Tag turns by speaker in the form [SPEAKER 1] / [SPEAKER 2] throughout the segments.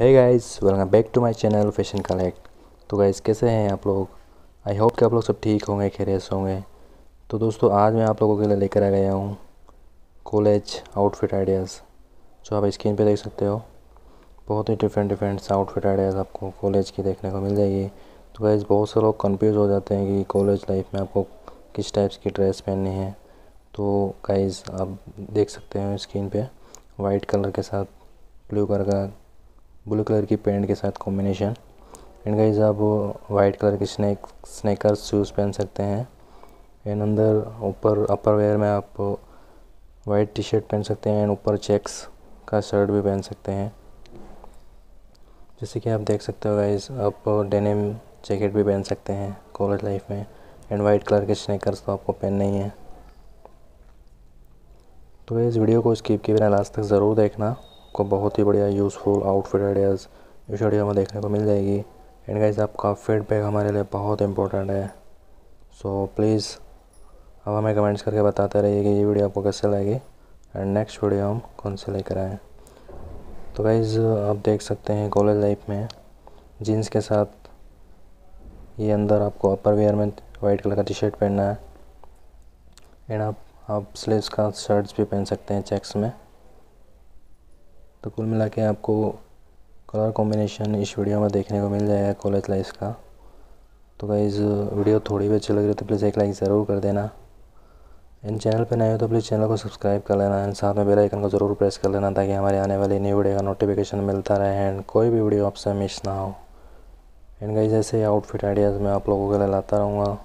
[SPEAKER 1] है guys welcome back to my channel fashion collect तो guys कैसे हैं आप लोग आई होप कि आप लोग सब ठीक होंगे खैर होंगे तो दोस्तों आज मैं आप लोगों के लिए लेकर आ गया हूँ कॉलेज आउटफिट आइडियाज़ जो आप स्क्रीन पे देख सकते हो बहुत ही डिफरेंट डिफरेंट आउटफिट आइडियाज़ आपको कॉलेज की देखने को मिल जाएगी तो गाइज़ बहुत से लोग कन्फ्यूज़ हो जाते हैं कि कॉलेज लाइफ में आपको किस टाइप्स की ड्रेस पहननी है तो गाइज़ आप देख सकते हैं स्क्रीन पर वाइट कलर के साथ ब्लू कलर का ब्लू कलर की पेंट के साथ कॉम्बिनेशन एंड गाइज आप वाइट कलर के स्नैक स्नैकर शूज़ पहन सकते हैं एंड अंदर ऊपर अपर वेयर में आप वाइट टी शर्ट पहन सकते हैं एंड ऊपर चेक्स का शर्ट भी पहन सकते हैं जैसे कि आप देख सकते हो गाइज आप डेनिम जैकेट भी पहन सकते हैं कॉलेज लाइफ में एंड वाइट कलर के स्नैकर्स तो आपको पहनने ही हैं तो इस वीडियो को स्किप किए बिना लास्ट तक ज़रूर देखना आपको बहुत ही बढ़िया यूज़फुल आउटफिट आइडियाज़ इस वीडियो में देखने को मिल जाएगी एंड गाइज आपका फीडबैक हमारे लिए बहुत इंपॉर्टेंट है सो so, प्लीज़ अब हमें कमेंट्स करके बताते रहिए कि ये वीडियो आपको कैसे लगेगी एंड नेक्स्ट वीडियो हम कौन से लेकर आएँ तो गाइज़ आप देख सकते हैं कॉलेज लाइफ में जीन्स के साथ ये अंदर आपको अपर वेयर में वाइट कलर का टी शर्ट पहनना है एंड आप आप स्लीव्स का शर्ट्स भी पहन सकते हैं चेक्स में तो कुल मिला के आपको कलर कॉम्बिनेशन इस वीडियो में देखने को मिल जाएगा कॉलेज लाइफ का तो गाइज़ वीडियो थोड़ी भी अच्छी लग रही है तो प्लीज़ एक लाइक ज़रूर कर देना इन चैनल पर नए हो तो प्लीज़ चैनल को सब्सक्राइब कर लेना एंड साथ में बेल आइकन को ज़रूर प्रेस कर लेना ताकि हमारे आने वाली न्यू वीडियो का नोटिफिकेशन मिलता रहे एंड कोई भी वीडियो आपसे मिस ना हो एंड गाइज ऐसे आउटफिट आइडियाज़ मैं आप लोगों के लिए लाता रहूँगा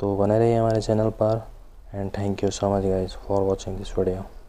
[SPEAKER 1] तो बने रहिए हमारे चैनल पर and thank you so much guys for watching this video